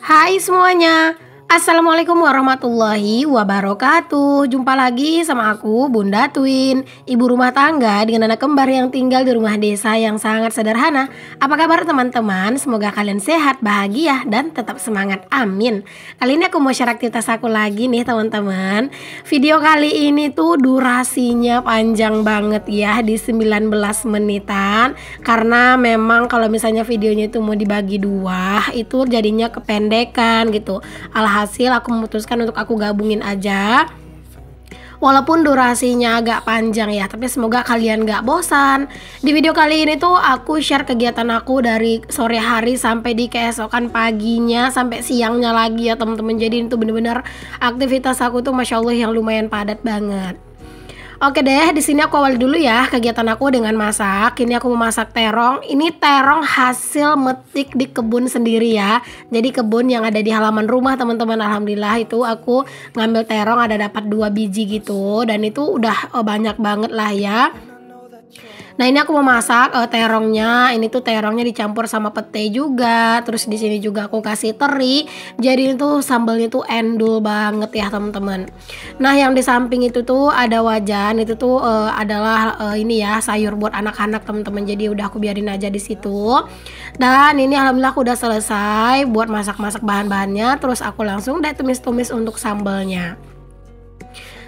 Hai semuanya, Assalamualaikum warahmatullahi wabarakatuh Jumpa lagi sama aku Bunda Twin Ibu rumah tangga dengan anak kembar yang tinggal di rumah desa yang sangat sederhana Apa kabar teman-teman? Semoga kalian sehat, bahagia, dan tetap semangat Amin Kali ini aku mau share aktivitas aku lagi nih teman-teman Video kali ini tuh durasinya panjang banget ya Di 19 menitan Karena memang kalau misalnya videonya itu mau dibagi dua Itu jadinya kependekan gitu Alhamdulillah berhasil aku memutuskan untuk aku gabungin aja walaupun durasinya agak panjang ya tapi semoga kalian gak bosan di video kali ini tuh aku share kegiatan aku dari sore hari sampai di keesokan paginya sampai siangnya lagi ya teman-teman jadi itu bener-bener aktivitas aku tuh masya Allah yang lumayan padat banget Oke deh, di sini aku awal dulu ya kegiatan aku dengan masak. Ini aku memasak terong. Ini terong hasil metik di kebun sendiri ya. Jadi kebun yang ada di halaman rumah teman-teman. Alhamdulillah itu aku ngambil terong ada dapat dua biji gitu dan itu udah oh, banyak banget lah ya. Nah ini aku mau masak uh, terongnya. Ini tuh terongnya dicampur sama pete juga. Terus di sini juga aku kasih teri. Jadi itu sambalnya tuh endul banget ya teman-teman. Nah yang di samping itu tuh ada wajan. Itu tuh uh, adalah uh, ini ya sayur buat anak-anak teman-teman. Jadi udah aku biarin aja di situ. Dan ini alhamdulillah aku udah selesai buat masak-masak bahan-bahannya. Terus aku langsung deh tumis-tumis untuk sambalnya.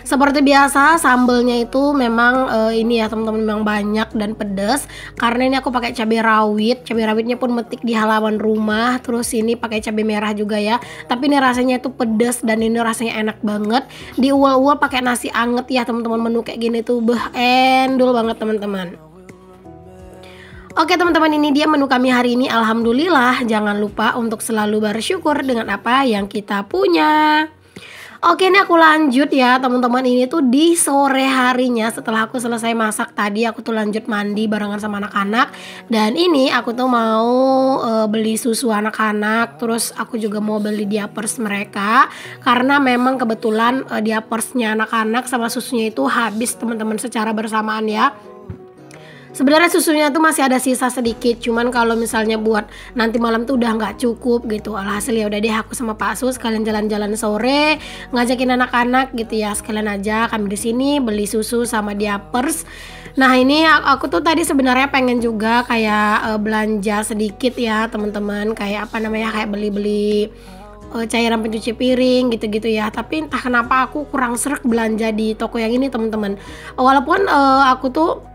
Seperti biasa sambelnya itu memang uh, ini ya teman-teman memang banyak dan pedas karena ini aku pakai cabai rawit. Cabai rawitnya pun metik di halaman rumah. Terus ini pakai cabai merah juga ya. Tapi ini rasanya itu pedas dan ini rasanya enak banget. di uwa ual pakai nasi anget ya teman-teman menu kayak gini tuh beh endul banget teman-teman. Oke teman-teman ini dia menu kami hari ini Alhamdulillah jangan lupa untuk selalu bersyukur dengan apa yang kita punya Oke, ini aku lanjut ya, teman-teman. Ini tuh di sore harinya setelah aku selesai masak tadi, aku tuh lanjut mandi barengan sama anak-anak. Dan ini aku tuh mau uh, beli susu anak-anak, terus aku juga mau beli diapers mereka karena memang kebetulan uh, diapersnya anak-anak sama susunya itu habis, teman-teman, secara bersamaan ya sebenarnya susunya tuh masih ada sisa sedikit cuman kalau misalnya buat nanti malam tuh udah nggak cukup gitu alhasil ya udah deh aku sama Pak Sus kalian jalan-jalan sore ngajakin anak-anak gitu ya sekalian aja kami di sini beli susu sama diapers nah ini aku tuh tadi sebenarnya pengen juga kayak uh, belanja sedikit ya teman-teman kayak apa namanya kayak beli-beli eh, cairan pencuci piring gitu-gitu ya tapi entah kenapa aku kurang serak belanja di toko yang ini teman-teman walaupun uh, aku tuh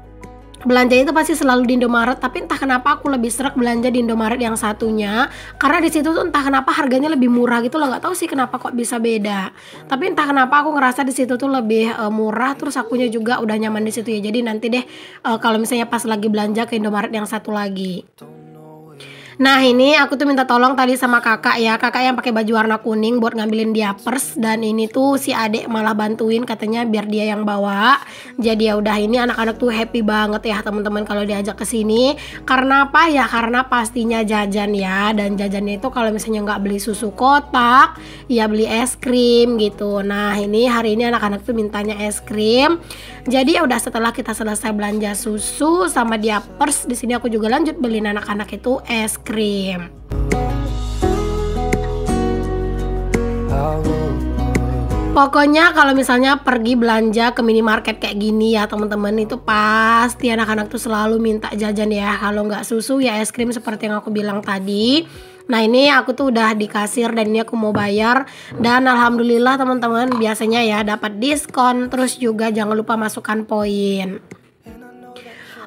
belanjanya itu pasti selalu di Indomaret tapi entah kenapa aku lebih serak belanja di Indomaret yang satunya karena di situ tuh entah kenapa harganya lebih murah gitu loh nggak tahu sih kenapa kok bisa beda tapi entah kenapa aku ngerasa di situ tuh lebih uh, murah terus akunya juga udah nyaman di situ ya jadi nanti deh uh, kalau misalnya pas lagi belanja ke Indomaret yang satu lagi Nah ini aku tuh minta tolong tadi sama kakak ya Kakak yang pakai baju warna kuning buat ngambilin diapers Dan ini tuh si adek malah bantuin katanya biar dia yang bawa Jadi ya udah ini anak-anak tuh happy banget ya teman-teman kalau diajak ke sini Karena apa ya? Karena pastinya jajan ya Dan jajannya itu kalau misalnya nggak beli susu kotak Ya beli es krim gitu Nah ini hari ini anak-anak tuh mintanya es krim Jadi ya udah setelah kita selesai belanja susu sama diapers di sini aku juga lanjut beliin anak-anak itu es krim cream. Pokoknya kalau misalnya pergi belanja ke minimarket kayak gini ya teman-teman itu pasti anak-anak tuh selalu minta jajan ya. Kalau nggak susu ya es krim seperti yang aku bilang tadi. Nah ini aku tuh udah di kasir dan ini aku mau bayar dan alhamdulillah teman-teman biasanya ya dapat diskon terus juga jangan lupa masukkan poin.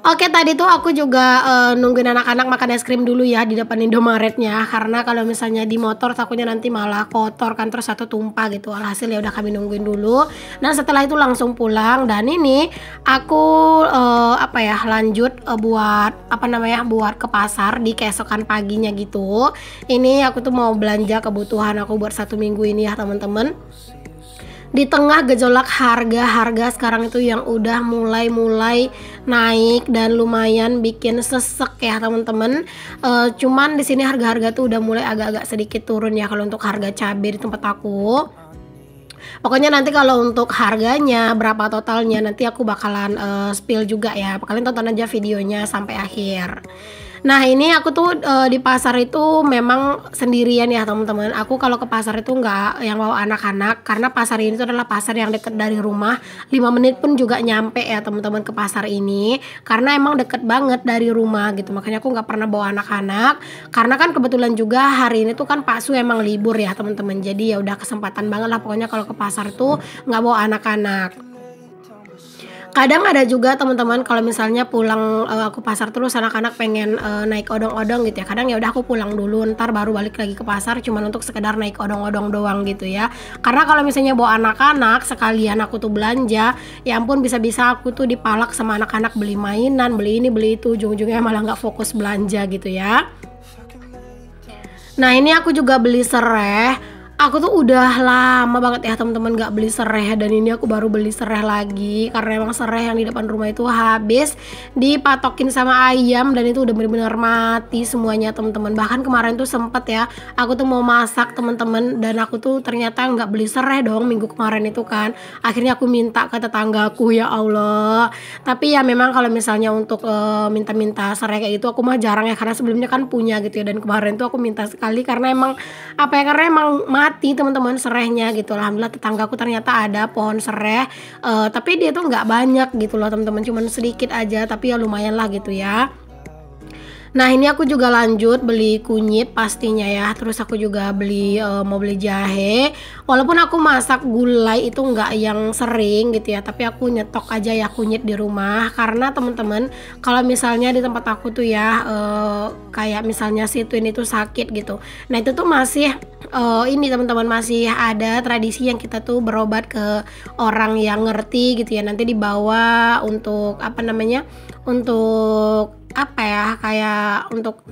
Oke tadi tuh aku juga uh, nungguin anak-anak makan es krim dulu ya di depan Indomaretnya karena kalau misalnya di motor takutnya nanti malah kotor kan terus satu tumpah gitu alhasil ya udah kami nungguin dulu Nah setelah itu langsung pulang dan ini aku uh, apa ya lanjut uh, buat apa namanya buat ke pasar di keesokan paginya gitu ini aku tuh mau belanja kebutuhan aku buat satu minggu ini ya teman-teman di tengah gejolak harga-harga sekarang itu yang udah mulai-mulai naik dan lumayan bikin sesek ya teman-teman. Uh, cuman di sini harga-harga tuh udah mulai agak-agak sedikit turun ya kalau untuk harga cabai di tempat aku. Pokoknya nanti kalau untuk harganya berapa totalnya nanti aku bakalan uh, spill juga ya. Kalian tonton aja videonya sampai akhir. Nah ini aku tuh uh, di pasar itu memang sendirian ya teman-teman. Aku kalau ke pasar itu nggak yang bawa anak-anak karena pasar ini tuh adalah pasar yang deket dari rumah. 5 menit pun juga nyampe ya teman-teman ke pasar ini karena emang deket banget dari rumah gitu. Makanya aku nggak pernah bawa anak-anak karena kan kebetulan juga hari ini tuh kan Pak Su emang libur ya teman-teman. Jadi ya udah kesempatan banget lah pokoknya kalau ke pasar tuh nggak bawa anak-anak kadang ada juga teman-teman kalau misalnya pulang uh, aku pasar terus anak-anak pengen uh, naik odong-odong gitu ya kadang ya udah aku pulang dulu ntar baru balik lagi ke pasar cuman untuk sekedar naik odong-odong doang gitu ya karena kalau misalnya bawa anak-anak sekalian aku tuh belanja ya ampun bisa-bisa aku tuh dipalak sama anak-anak beli mainan beli ini beli itu ujung-ujungnya malah nggak fokus belanja gitu ya nah ini aku juga beli sereh aku tuh udah lama banget ya teman-teman gak beli sereh dan ini aku baru beli sereh lagi karena emang sereh yang di depan rumah itu habis dipatokin sama ayam dan itu udah bener-bener mati semuanya teman-teman bahkan kemarin tuh sempet ya aku tuh mau masak teman-teman dan aku tuh ternyata nggak beli sereh dong minggu kemarin itu kan akhirnya aku minta ke tetanggaku ya Allah tapi ya memang kalau misalnya untuk minta eh, minta-minta sereh kayak gitu aku mah jarang ya karena sebelumnya kan punya gitu ya dan kemarin tuh aku minta sekali karena emang apa ya karena emang mati mati teman-teman serehnya gitu alhamdulillah tetanggaku ternyata ada pohon sereh uh, tapi dia tuh nggak banyak gitu loh teman-teman cuman sedikit aja tapi ya lumayan lah gitu ya Nah ini aku juga lanjut beli kunyit pastinya ya Terus aku juga beli uh, mau beli jahe Walaupun aku masak gulai itu nggak yang sering gitu ya Tapi aku nyetok aja ya kunyit di rumah Karena teman-teman kalau misalnya di tempat aku tuh ya uh, Kayak misalnya si Twin itu sakit gitu Nah itu tuh masih uh, ini teman-teman masih ada tradisi yang kita tuh berobat ke orang yang ngerti gitu ya Nanti dibawa untuk apa namanya untuk apa ya kayak untuk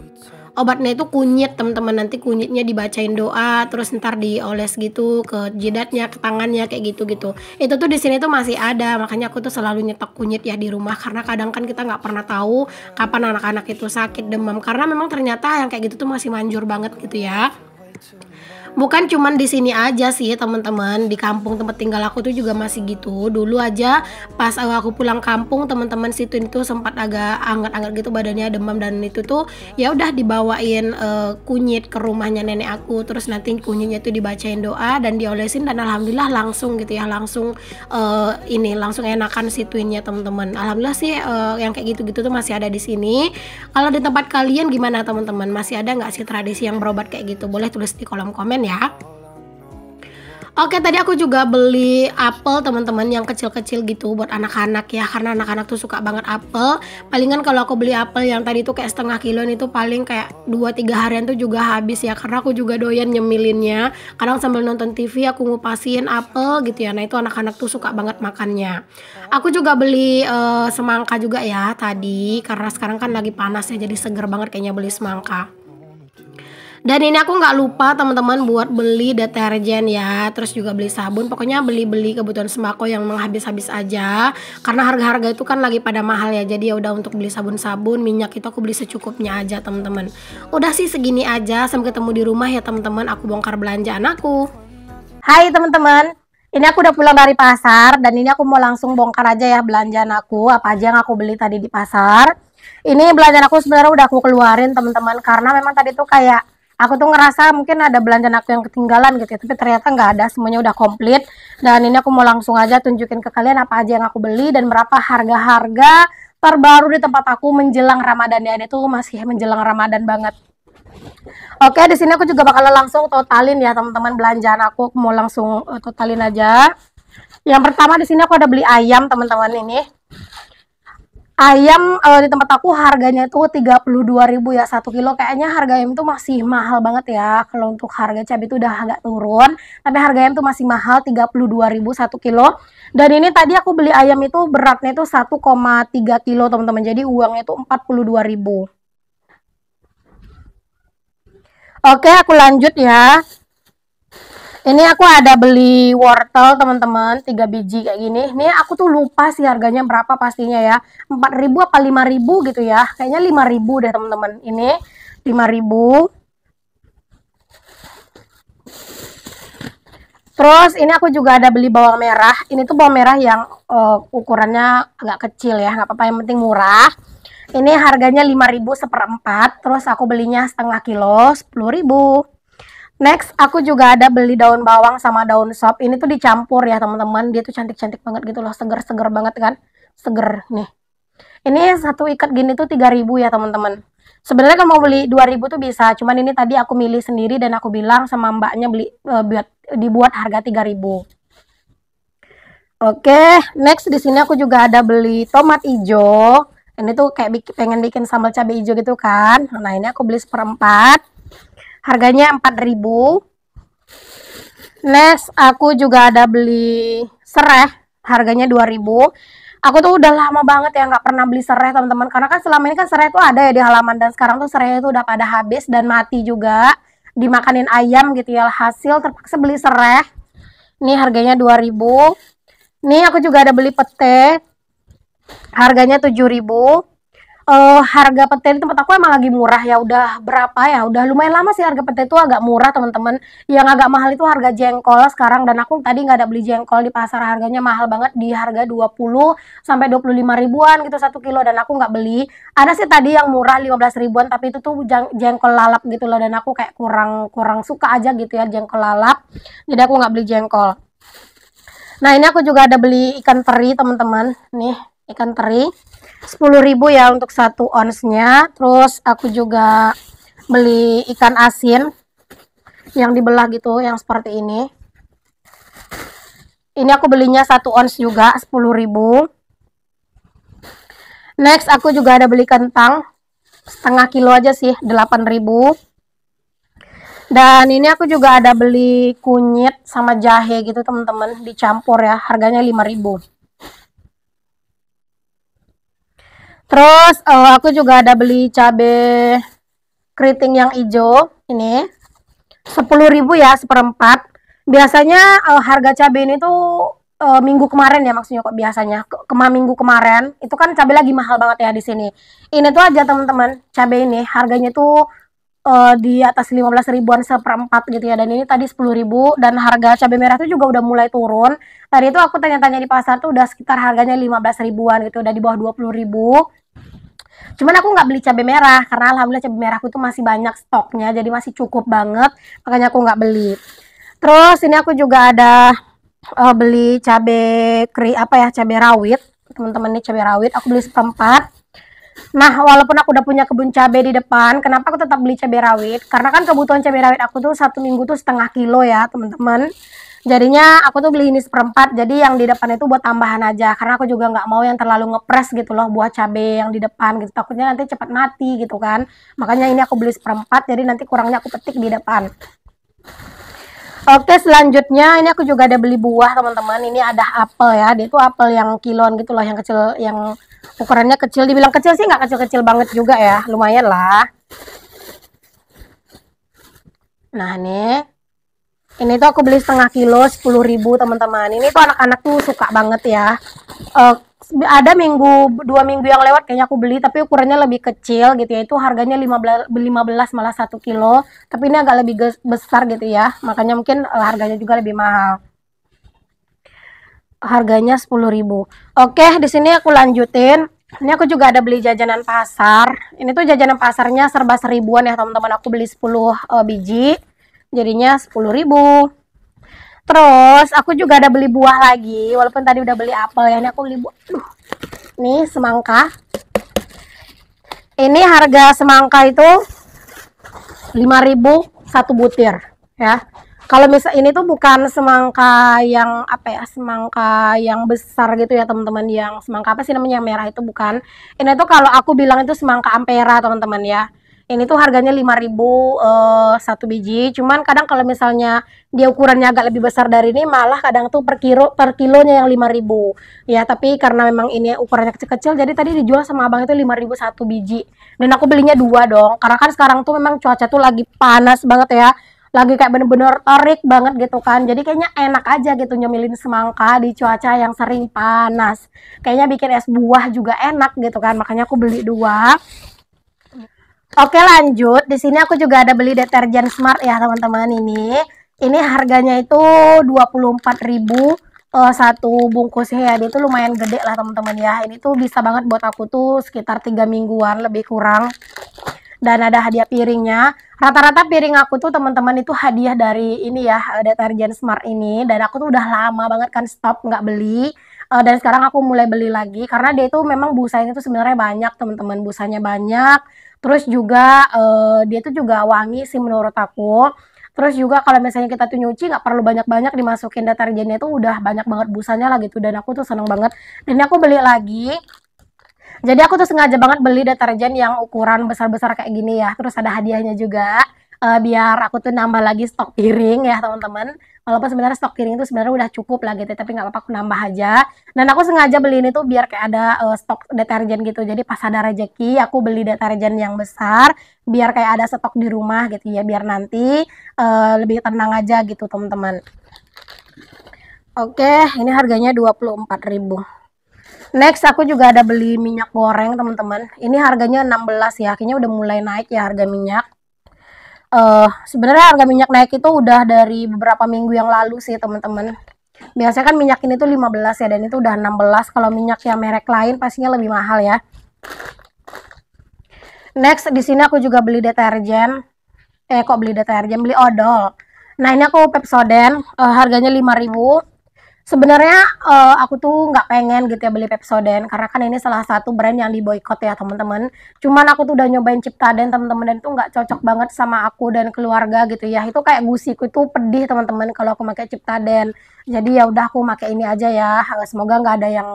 obatnya itu kunyit teman-teman nanti kunyitnya dibacain doa terus ntar dioles gitu ke jidatnya ke tangannya kayak gitu gitu itu tuh di sini tuh masih ada makanya aku tuh selalu nyetok kunyit ya di rumah karena kadang kan kita nggak pernah tahu kapan anak-anak itu sakit demam karena memang ternyata yang kayak gitu tuh masih manjur banget gitu ya bukan cuman di sini aja sih teman-teman di kampung tempat tinggal aku tuh juga masih gitu dulu aja pas aku pulang kampung teman-teman situ itu sempat agak anget-anget gitu badannya demam dan itu tuh ya udah dibawain uh, kunyit ke rumahnya nenek aku terus nanti kunyitnya tuh dibacain doa dan diolesin dan alhamdulillah langsung gitu ya langsung uh, ini langsung enakan situinnya teman-teman alhamdulillah sih uh, yang kayak gitu-gitu tuh masih ada di sini kalau di tempat kalian gimana teman-teman masih ada nggak sih tradisi yang berobat kayak gitu boleh tulis di kolom komen ya ya. Oke, tadi aku juga beli apel teman-teman yang kecil-kecil gitu buat anak-anak ya karena anak-anak tuh suka banget apel. Palingan kalau aku beli apel yang tadi tuh kayak setengah kiloan itu paling kayak 2 3 harian tuh juga habis ya karena aku juga doyan nyemilinnya. Kadang sambil nonton TV aku ngupasin apel gitu ya. Nah, itu anak-anak tuh suka banget makannya. Aku juga beli uh, semangka juga ya tadi karena sekarang kan lagi panas ya jadi seger banget kayaknya beli semangka. Dan ini aku nggak lupa teman-teman buat beli deterjen ya, terus juga beli sabun. Pokoknya beli-beli kebutuhan sembako yang menghabis-habis aja. Karena harga-harga itu kan lagi pada mahal ya. Jadi ya udah untuk beli sabun-sabun, minyak itu aku beli secukupnya aja teman-teman. Udah sih segini aja. Sampai ketemu di rumah ya teman-teman. Aku bongkar belanjaan aku. Hai teman-teman, ini aku udah pulang dari pasar dan ini aku mau langsung bongkar aja ya belanjaan aku apa aja yang aku beli tadi di pasar. Ini belanjaan aku sebenarnya udah aku keluarin teman-teman karena memang tadi tuh kayak aku tuh ngerasa mungkin ada belanjaan aku yang ketinggalan gitu ya tapi ternyata nggak ada semuanya udah komplit dan ini aku mau langsung aja tunjukin ke kalian apa aja yang aku beli dan berapa harga-harga terbaru di tempat aku menjelang Ramadan ya ini tuh masih menjelang Ramadan banget Oke, di sini aku juga bakal langsung totalin ya teman-teman belanjaan aku. aku mau langsung eh, totalin aja. Yang pertama di sini aku ada beli ayam teman-teman ini ayam uh, di tempat aku harganya itu 32.000 ya satu kilo kayaknya harga ayam itu masih mahal banget ya kalau untuk harga cabai itu udah agak turun tapi harga ayam tuh masih mahal 32.000 satu kilo dan ini tadi aku beli ayam itu beratnya itu 1,3 kilo teman-teman jadi uangnya itu 42.000 Oke aku lanjut ya ini aku ada beli wortel teman-teman, 3 biji kayak gini. Ini aku tuh lupa sih harganya berapa pastinya ya. 4000 apa 5000 gitu ya. Kayaknya 5000 deh teman-teman. Ini 5000. Terus ini aku juga ada beli bawang merah. Ini tuh bawang merah yang uh, ukurannya agak kecil ya, nggak apa-apa yang penting murah. Ini harganya 5000 seperempat. Terus aku belinya setengah kilo, 10000 Next, aku juga ada beli daun bawang sama daun sop. Ini tuh dicampur ya, teman-teman. Dia tuh cantik-cantik banget gitu loh, seger-seger banget kan. Seger nih. Ini satu ikat gini tuh 3000 ya, teman-teman. Sebenarnya kalau mau beli 2000 tuh bisa, cuman ini tadi aku milih sendiri dan aku bilang sama mbaknya beli e, buat dibuat harga 3000. Oke, next di sini aku juga ada beli tomat hijau. Ini tuh kayak bikin, pengen bikin sambal cabe hijau gitu kan. Nah, ini aku beli seperempat harganya 4000 les aku juga ada beli serai harganya 2000 aku tuh udah lama banget ya nggak pernah beli serai teman-teman karena kan selama ini kan serai itu ada ya di halaman dan sekarang tuh serai itu udah pada habis dan mati juga dimakanin ayam gitu ya hasil terpaksa beli serai ini harganya 2000 nih aku juga ada beli pete harganya 7000 uh, harga pete di tempat aku emang lagi murah ya udah berapa ya udah lumayan lama sih harga pete itu agak murah teman-teman yang agak mahal itu harga jengkol sekarang dan aku tadi nggak ada beli jengkol di pasar harganya mahal banget di harga 20 sampai 25 ribuan gitu satu kilo dan aku nggak beli ada sih tadi yang murah 15 ribuan tapi itu tuh jengkol lalap gitu loh dan aku kayak kurang kurang suka aja gitu ya jengkol lalap jadi aku nggak beli jengkol nah ini aku juga ada beli ikan teri teman-teman nih ikan teri 10.000 ya untuk satu onsnya terus aku juga beli ikan asin yang dibelah gitu yang seperti ini ini aku belinya satu ons juga 10.000 next aku juga ada beli kentang setengah kilo aja sih 8.000 dan ini aku juga ada beli kunyit sama jahe gitu teman-teman dicampur ya harganya 5000 Terus uh, aku juga ada beli cabe keriting yang hijau ini. 10.000 ya seperempat. Biasanya uh, harga cabe ini tuh uh, minggu kemarin ya maksudnya kok biasanya ke, kema minggu kemarin itu kan cabe lagi mahal banget ya di sini ini tuh aja teman-teman cabe ini harganya tuh uh, di atas 15 ribuan seperempat gitu ya dan ini tadi sepuluh ribu dan harga cabe merah tuh juga udah mulai turun tadi itu aku tanya-tanya di pasar tuh udah sekitar harganya 15 ribuan gitu udah di bawah 20 ribu Cuman aku nggak beli cabai merah karena alhamdulillah cabai merah aku itu masih banyak stoknya, jadi masih cukup banget, makanya aku nggak beli. Terus ini aku juga ada uh, beli cabai kri apa ya cabai rawit, teman-teman ini cabai rawit, aku beli setempat. Nah, walaupun aku udah punya kebun cabai di depan, kenapa aku tetap beli cabai rawit? Karena kan kebutuhan cabai rawit aku tuh satu minggu tuh setengah kilo ya, teman-teman jadinya aku tuh beli ini seperempat jadi yang di depan itu buat tambahan aja karena aku juga nggak mau yang terlalu ngepres gitu loh buah cabe yang di depan gitu takutnya nanti cepat mati gitu kan makanya ini aku beli seperempat jadi nanti kurangnya aku petik di depan Oke selanjutnya ini aku juga ada beli buah teman-teman ini ada apel ya dia itu apel yang kilon gitu loh yang kecil yang ukurannya kecil dibilang kecil sih nggak kecil-kecil banget juga ya lumayan lah nah ini. Ini tuh aku beli setengah kilo, sepuluh ribu teman-teman. Ini tuh anak-anak tuh suka banget ya. Uh, ada minggu dua minggu yang lewat kayaknya aku beli tapi ukurannya lebih kecil gitu ya itu harganya 15 15 malah satu kilo tapi ini agak lebih besar gitu ya makanya mungkin uh, harganya juga lebih mahal harganya sepuluh ribu. oke di sini aku lanjutin ini aku juga ada beli jajanan pasar ini tuh jajanan pasarnya serba seribuan ya teman-teman aku beli 10 uh, eh, biji jadinya 10.000 Terus aku juga ada beli buah lagi, walaupun tadi udah beli apel ya, ini aku beli buah. Aduh. Nih semangka. Ini harga semangka itu 5.000 satu butir ya. Kalau misal ini tuh bukan semangka yang apa ya, semangka yang besar gitu ya teman-teman yang semangka apa sih namanya yang merah itu bukan. Ini tuh kalau aku bilang itu semangka ampera teman-teman ya. Ini tuh harganya 5000 uh, eh, satu biji. Cuman kadang kalau misalnya dia ukurannya agak lebih besar dari ini malah kadang tuh per kilo per kilonya yang 5000. Ya, tapi karena memang ini ukurannya kecil-kecil jadi tadi dijual sama abang itu 5000 satu biji. Dan aku belinya dua dong. Karena kan sekarang tuh memang cuaca tuh lagi panas banget ya lagi kayak bener-bener terik banget gitu kan jadi kayaknya enak aja gitu nyemilin semangka di cuaca yang sering panas kayaknya bikin es buah juga enak gitu kan makanya aku beli dua Oke lanjut, di sini aku juga ada beli deterjen smart ya teman-teman ini. Ini harganya itu 24.000 uh, eh, satu bungkusnya ya dia itu lumayan gede lah teman-teman ya ini tuh bisa banget buat aku tuh sekitar 3 mingguan lebih kurang dan ada hadiah piringnya rata-rata piring aku tuh teman-teman itu hadiah dari ini ya eh, deterjen smart ini dan aku tuh udah lama banget kan stop nggak beli uh, dan sekarang aku mulai beli lagi karena dia itu memang busanya itu sebenarnya banyak teman-teman busanya banyak terus juga uh, dia tuh juga wangi sih menurut aku terus juga kalau misalnya kita tuh nyuci nggak perlu banyak-banyak dimasukin deterjennya tuh udah banyak banget busanya lah gitu dan aku tuh seneng banget dan aku beli lagi jadi aku tuh sengaja banget beli deterjen yang ukuran besar-besar kayak gini ya terus ada hadiahnya juga uh, biar aku tuh nambah lagi stok piring ya teman-teman walaupun sebenarnya stok piring itu sebenarnya udah cukup lah gitu tapi nggak apa-apa aku nambah aja dan aku sengaja beli ini tuh biar kayak ada uh, stok deterjen gitu jadi pas ada rejeki aku beli deterjen yang besar biar kayak ada stok di rumah gitu ya biar nanti uh, lebih tenang aja gitu teman-teman oke ini harganya 24.000 Next aku juga ada beli minyak goreng teman-teman. Ini harganya 16 ya. akhirnya udah mulai naik ya harga minyak uh, sebenarnya harga minyak naik itu udah dari beberapa minggu yang lalu sih teman-teman biasanya kan minyak ini tuh 15 ya dan itu udah 16 kalau minyak yang merek lain pastinya lebih mahal ya next di sini aku juga beli deterjen eh kok beli deterjen beli odol nah ini aku pepsoden uh, eh, harganya 5000 sebenarnya uh, aku tuh nggak pengen gitu ya beli Pepsodent karena kan ini salah satu brand yang diboykot ya teman-teman. Cuman aku tuh udah nyobain Cipta dan teman-teman dan itu nggak cocok banget sama aku dan keluarga gitu ya. Itu kayak gusiku itu pedih teman-teman kalau aku pakai Cipta dan Jadi ya udah aku pakai ini aja ya. Eh, semoga nggak ada yang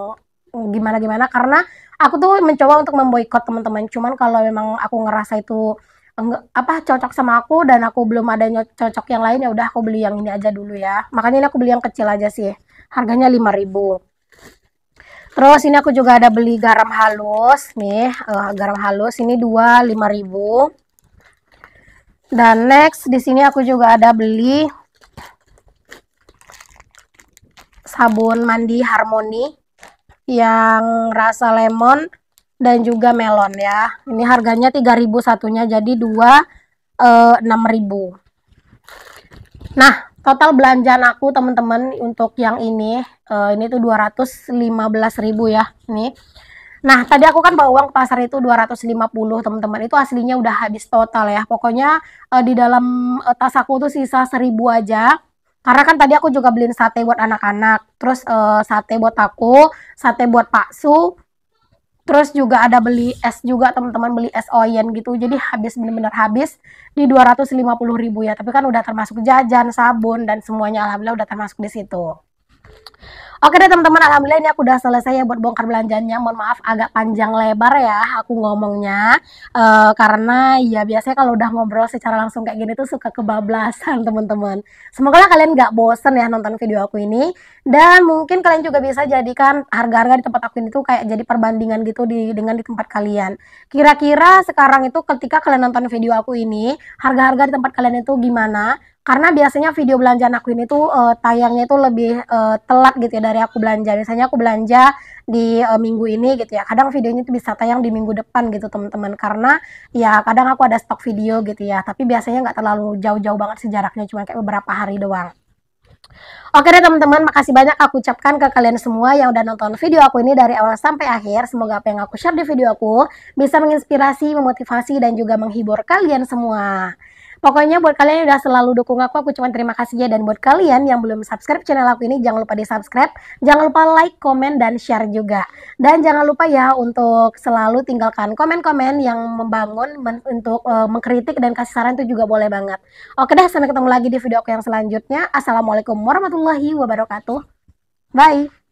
gimana-gimana karena aku tuh mencoba untuk memboikot teman-teman. Cuman kalau memang aku ngerasa itu enggak apa cocok sama aku dan aku belum ada cocok yang lain ya udah aku beli yang ini aja dulu ya makanya ini aku beli yang kecil aja sih harganya 5000 terus ini aku juga ada beli garam halus nih uh, garam halus ini dua 5000 dan next di sini aku juga ada beli sabun mandi harmoni yang rasa lemon dan juga melon ya. Ini harganya 3000 satunya jadi 2 eh, 6000. Nah, total belanjaan aku teman-teman untuk yang ini eh, ini tuh ribu ya. Ini. Nah, tadi aku kan bawa uang ke pasar itu 250, teman-teman. Itu aslinya udah habis total ya. Pokoknya eh, di dalam eh, tas aku tuh sisa 1000 aja karena kan tadi aku juga beliin sate buat anak-anak terus eh, sate buat aku sate buat Pak Su Terus juga ada beli es juga teman-teman beli es oyen gitu. Jadi habis benar-benar habis di puluh ribu ya. Tapi kan udah termasuk jajan, sabun dan semuanya alhamdulillah udah termasuk di situ. Oke deh teman-teman, alhamdulillah ini aku udah selesai ya buat bongkar belanjanya. Mohon maaf agak panjang lebar ya aku ngomongnya. Uh, karena ya biasanya kalau udah ngobrol secara langsung kayak gini tuh suka kebablasan teman-teman. Semoga lah kalian gak bosen ya nonton video aku ini. Dan mungkin kalian juga bisa jadikan harga-harga di tempat aku ini tuh kayak jadi perbandingan gitu di, dengan di tempat kalian. Kira-kira sekarang itu ketika kalian nonton video aku ini, harga-harga di tempat kalian itu gimana? karena biasanya video belanjaan aku ini tuh uh, tayangnya itu lebih uh, telat gitu ya dari aku belanja. Biasanya aku belanja di uh, minggu ini gitu ya. Kadang videonya itu bisa tayang di minggu depan gitu teman-teman karena ya kadang aku ada stok video gitu ya. Tapi biasanya nggak terlalu jauh-jauh banget sejaraknya cuma kayak beberapa hari doang. Oke deh teman-teman, makasih banyak aku ucapkan ke kalian semua yang udah nonton video aku ini dari awal sampai akhir. Semoga apa yang aku share di video aku bisa menginspirasi, memotivasi, dan juga menghibur kalian semua. Pokoknya buat kalian yang udah selalu dukung aku, aku cuma terima kasih ya. Dan buat kalian yang belum subscribe channel aku ini, jangan lupa di subscribe. Jangan lupa like, komen, dan share juga. Dan jangan lupa ya untuk selalu tinggalkan komen-komen yang membangun, men untuk uh, mengkritik dan kasih saran itu juga boleh banget. Oke deh, sampai ketemu lagi di video aku yang selanjutnya. Assalamualaikum warahmatullahi wabarakatuh. Bye.